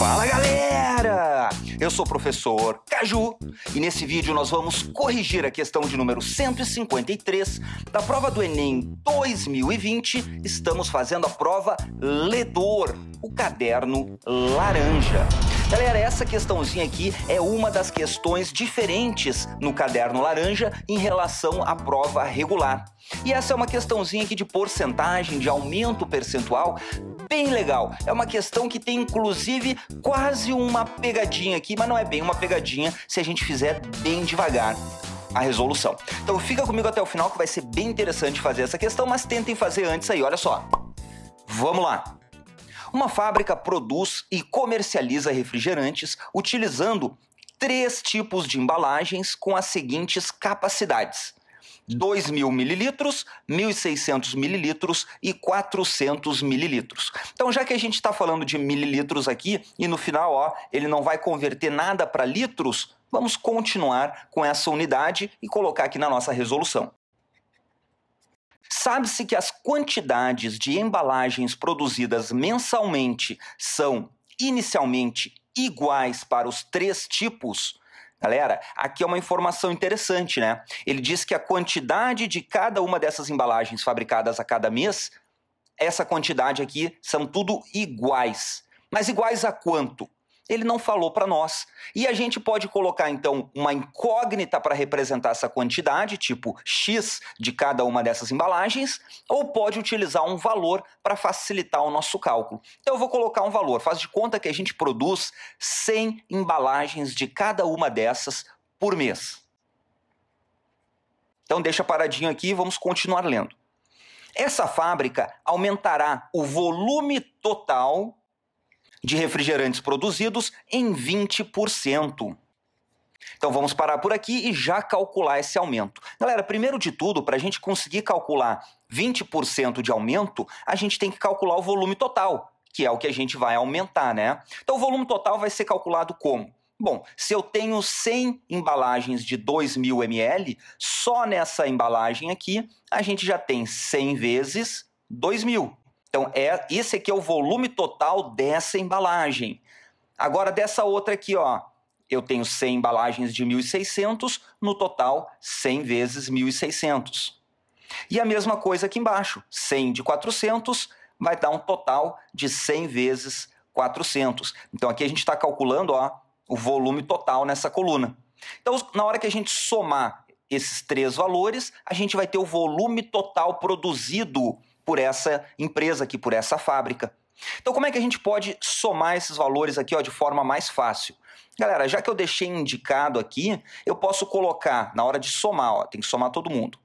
Fala galera! Eu sou o professor Caju e nesse vídeo nós vamos corrigir a questão de número 153 da prova do Enem 2020. Estamos fazendo a prova Ledor, o caderno laranja. Galera, essa questãozinha aqui é uma das questões diferentes no caderno laranja em relação à prova regular. E essa é uma questãozinha aqui de porcentagem, de aumento percentual bem legal. É uma questão que tem inclusive quase uma pegadinha aqui, mas não é bem uma pegadinha se a gente fizer bem devagar a resolução. Então fica comigo até o final que vai ser bem interessante fazer essa questão, mas tentem fazer antes aí, olha só. Vamos lá. Uma fábrica produz e comercializa refrigerantes utilizando três tipos de embalagens com as seguintes capacidades: 2.000 mililitros, 1.600 mililitros e 400 mililitros. Então, já que a gente está falando de mililitros aqui e no final ó, ele não vai converter nada para litros, vamos continuar com essa unidade e colocar aqui na nossa resolução. Sabe-se que as quantidades de embalagens produzidas mensalmente são inicialmente iguais para os três tipos, Galera, aqui é uma informação interessante, né? Ele diz que a quantidade de cada uma dessas embalagens fabricadas a cada mês, essa quantidade aqui são tudo iguais. Mas iguais a quanto? ele não falou para nós. E a gente pode colocar, então, uma incógnita para representar essa quantidade, tipo X de cada uma dessas embalagens, ou pode utilizar um valor para facilitar o nosso cálculo. Então, eu vou colocar um valor. Faz de conta que a gente produz 100 embalagens de cada uma dessas por mês. Então, deixa paradinho aqui e vamos continuar lendo. Essa fábrica aumentará o volume total de refrigerantes produzidos em 20%. Então vamos parar por aqui e já calcular esse aumento. Galera, primeiro de tudo, para a gente conseguir calcular 20% de aumento, a gente tem que calcular o volume total, que é o que a gente vai aumentar, né? Então o volume total vai ser calculado como? Bom, se eu tenho 100 embalagens de 2.000 ml, só nessa embalagem aqui a gente já tem 100 vezes 2.000. Então, é, esse aqui é o volume total dessa embalagem. Agora, dessa outra aqui, ó, eu tenho 100 embalagens de 1.600, no total, 100 vezes 1.600. E a mesma coisa aqui embaixo, 100 de 400 vai dar um total de 100 vezes 400. Então, aqui a gente está calculando ó, o volume total nessa coluna. Então, na hora que a gente somar esses três valores, a gente vai ter o volume total produzido por essa empresa aqui, por essa fábrica. Então, como é que a gente pode somar esses valores aqui ó, de forma mais fácil? Galera, já que eu deixei indicado aqui, eu posso colocar na hora de somar, ó, tem que somar todo mundo.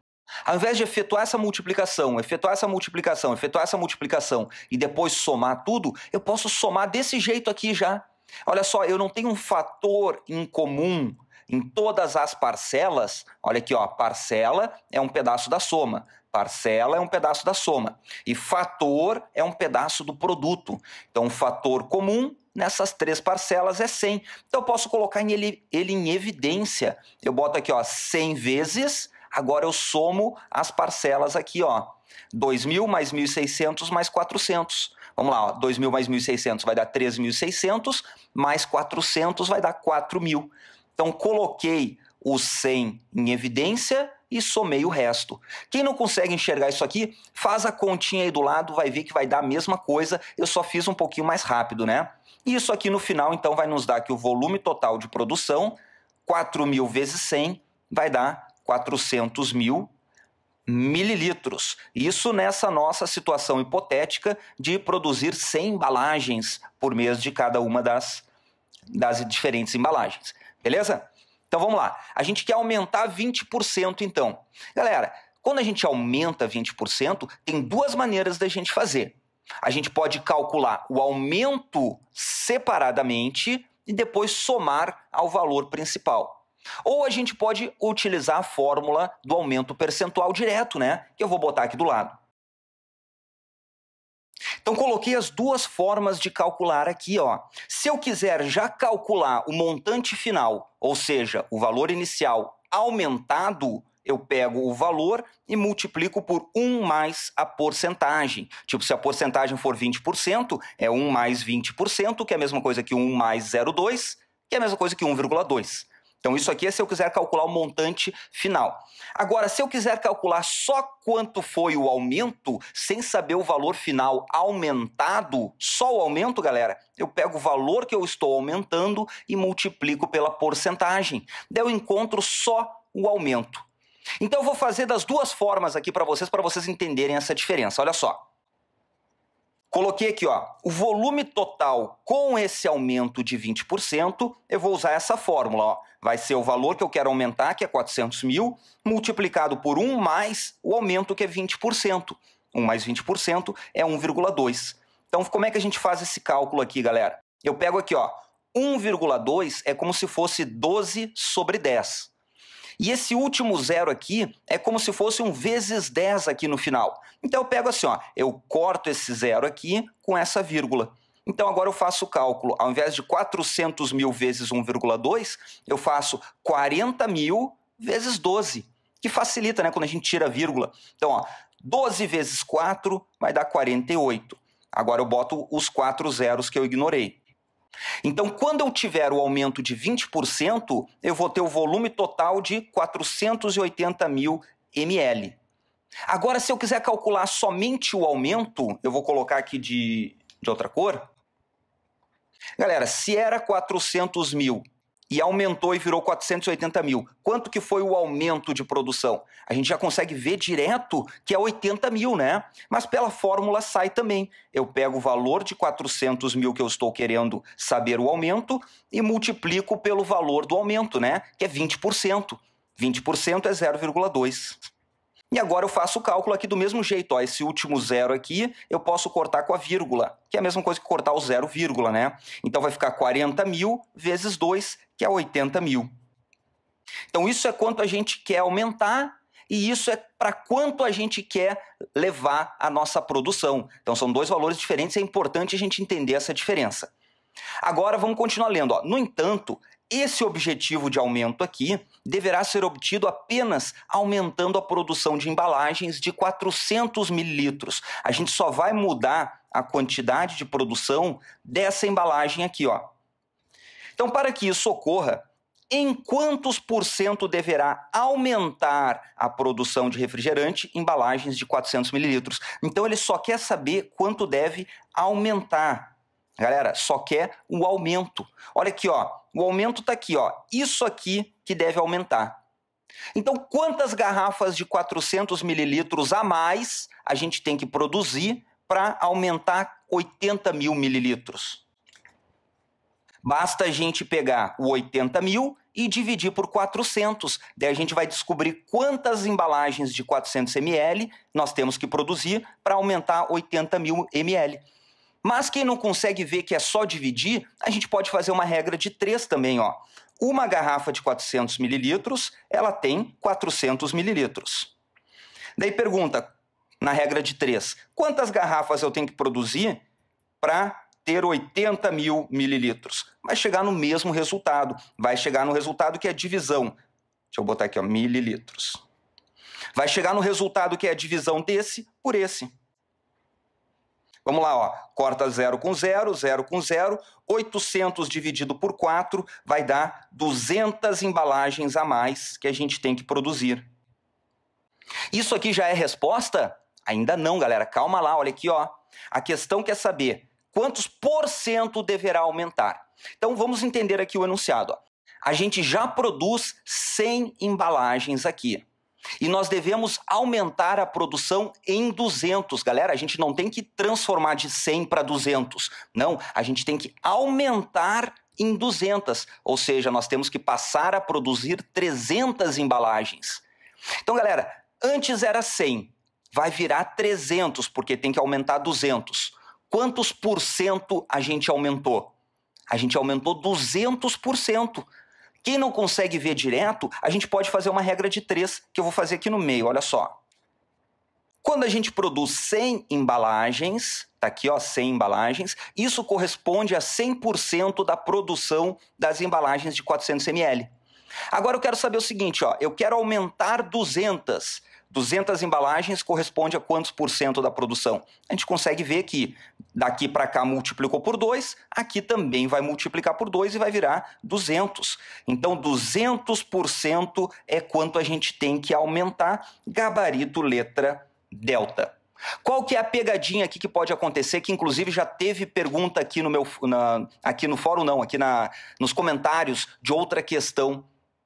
Ao invés de efetuar essa multiplicação, efetuar essa multiplicação, efetuar essa multiplicação e depois somar tudo, eu posso somar desse jeito aqui já. Olha só, eu não tenho um fator em comum em todas as parcelas, olha aqui, ó, parcela é um pedaço da soma, parcela é um pedaço da soma e fator é um pedaço do produto. Então, o fator comum nessas três parcelas é 100. Então, eu posso colocar ele, ele em evidência. Eu boto aqui, ó, 100 vezes, agora eu somo as parcelas aqui, ó. 2.000 mais 1.600 mais 400. Vamos lá, ó, 2.000 mais 1.600 vai dar 3.600, mais 400 vai dar 4.000. Então coloquei o 100 em evidência e somei o resto. Quem não consegue enxergar isso aqui, faz a continha aí do lado, vai ver que vai dar a mesma coisa, eu só fiz um pouquinho mais rápido, né? Isso aqui no final, então, vai nos dar que o volume total de produção, 4 mil vezes 100, vai dar 400 mil mililitros. Isso nessa nossa situação hipotética de produzir 100 embalagens por mês de cada uma das, das diferentes embalagens. Beleza? Então vamos lá. A gente quer aumentar 20% então. Galera, quando a gente aumenta 20%, tem duas maneiras da gente fazer. A gente pode calcular o aumento separadamente e depois somar ao valor principal. Ou a gente pode utilizar a fórmula do aumento percentual direto, né? Que eu vou botar aqui do lado. Então coloquei as duas formas de calcular aqui, ó. Se eu quiser já calcular o montante final, ou seja, o valor inicial aumentado, eu pego o valor e multiplico por 1 mais a porcentagem. Tipo, se a porcentagem for 20%, é 1 mais 20%, que é a mesma coisa que 1 mais 0,2, que é a mesma coisa que 1,2. Então, isso aqui é se eu quiser calcular o montante final. Agora, se eu quiser calcular só quanto foi o aumento, sem saber o valor final aumentado, só o aumento, galera, eu pego o valor que eu estou aumentando e multiplico pela porcentagem. Daí eu encontro só o aumento. Então, eu vou fazer das duas formas aqui para vocês, para vocês entenderem essa diferença. Olha só. Coloquei aqui, ó, o volume total com esse aumento de 20%, eu vou usar essa fórmula, ó. Vai ser o valor que eu quero aumentar, que é 400 mil, multiplicado por 1 mais o aumento que é 20%. 1 mais 20% é 1,2. Então, como é que a gente faz esse cálculo aqui, galera? Eu pego aqui, ó, 1,2 é como se fosse 12 sobre 10. E esse último zero aqui é como se fosse um vezes 10 aqui no final. Então eu pego assim, ó, eu corto esse zero aqui com essa vírgula. Então agora eu faço o cálculo, ao invés de 400 mil vezes 1,2, eu faço 40 mil vezes 12, que facilita, né, quando a gente tira a vírgula. Então, ó, 12 vezes 4 vai dar 48. Agora eu boto os quatro zeros que eu ignorei. Então, quando eu tiver o aumento de 20%, eu vou ter o volume total de 480 mil ml. Agora, se eu quiser calcular somente o aumento, eu vou colocar aqui de, de outra cor. Galera, se era 400 mil e aumentou e virou 480 mil. Quanto que foi o aumento de produção? A gente já consegue ver direto que é 80 mil, né? Mas pela fórmula sai também. Eu pego o valor de 400 mil que eu estou querendo saber o aumento e multiplico pelo valor do aumento, né? Que é 20%. 20% é 0,2. E agora eu faço o cálculo aqui do mesmo jeito. Ó, esse último zero aqui eu posso cortar com a vírgula, que é a mesma coisa que cortar o zero vírgula, né? Então vai ficar 40 mil vezes 2, que é 80 mil. Então isso é quanto a gente quer aumentar e isso é para quanto a gente quer levar a nossa produção. Então são dois valores diferentes, é importante a gente entender essa diferença. Agora vamos continuar lendo. Ó. No entanto, esse objetivo de aumento aqui deverá ser obtido apenas aumentando a produção de embalagens de 400 mililitros. A gente só vai mudar a quantidade de produção dessa embalagem aqui, ó. Então, para que isso ocorra, em quantos por cento deverá aumentar a produção de refrigerante embalagens de 400 mililitros? Então, ele só quer saber quanto deve aumentar Galera, só quer o aumento. Olha aqui, ó, o aumento está aqui, ó. Isso aqui que deve aumentar. Então, quantas garrafas de 400 mililitros a mais a gente tem que produzir para aumentar 80 mil mililitros? Basta a gente pegar o 80 mil e dividir por 400. Daí a gente vai descobrir quantas embalagens de 400 ml nós temos que produzir para aumentar 80 mil ml. Mas quem não consegue ver que é só dividir, a gente pode fazer uma regra de três também, ó. Uma garrafa de 400 mililitros, ela tem 400 mililitros. Daí pergunta, na regra de três, quantas garrafas eu tenho que produzir para ter 80 mil mililitros. Vai chegar no mesmo resultado. Vai chegar no resultado que é divisão. Deixa eu botar aqui, ó, mililitros. Vai chegar no resultado que é a divisão desse por esse. Vamos lá, ó. corta 0 com 0, 0 com 0, 800 dividido por 4 vai dar 200 embalagens a mais que a gente tem que produzir. Isso aqui já é resposta? Ainda não, galera. Calma lá, olha aqui, ó. A questão quer saber quantos por cento deverá aumentar. Então vamos entender aqui o enunciado. Ó. A gente já produz 100 embalagens aqui. E nós devemos aumentar a produção em 200. Galera, a gente não tem que transformar de 100 para 200. Não, a gente tem que aumentar em 200. Ou seja, nós temos que passar a produzir 300 embalagens. Então, galera, antes era 100, vai virar 300, porque tem que aumentar 200. Quantos por cento a gente aumentou? A gente aumentou 200%. Quem não consegue ver direto, a gente pode fazer uma regra de três que eu vou fazer aqui no meio, olha só. Quando a gente produz 100 embalagens, tá aqui ó, 100 embalagens, isso corresponde a 100% da produção das embalagens de 400 ml. Agora eu quero saber o seguinte, ó, eu quero aumentar 200. 200 embalagens corresponde a quantos por cento da produção? A gente consegue ver que daqui para cá multiplicou por 2, aqui também vai multiplicar por 2 e vai virar 200. Então, 200% é quanto a gente tem que aumentar, gabarito letra delta. Qual que é a pegadinha aqui que pode acontecer, que inclusive já teve pergunta aqui no meu na, aqui no fórum não, aqui na, nos comentários de outra questão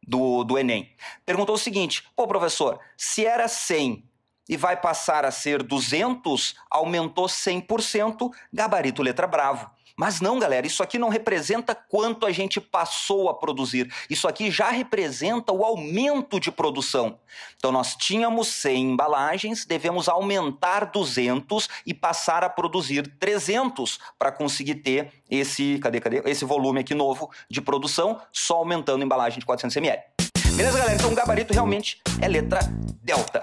do, do Enem. Perguntou o seguinte: pô, professor, se era 100 e vai passar a ser 200, aumentou 100%, gabarito letra bravo. Mas não, galera, isso aqui não representa quanto a gente passou a produzir. Isso aqui já representa o aumento de produção. Então nós tínhamos 100 embalagens, devemos aumentar 200 e passar a produzir 300 para conseguir ter esse, cadê, cadê, esse volume aqui novo de produção, só aumentando a embalagem de 400 ml. Beleza, galera? Então o gabarito realmente é letra delta.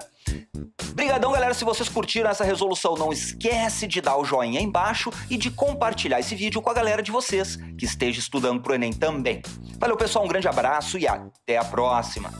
Brigadão, galera, se vocês curtiram essa resolução, não esquece de dar o joinha aí embaixo e de compartilhar esse vídeo com a galera de vocês que esteja estudando pro ENEM também. Valeu, pessoal, um grande abraço e até a próxima.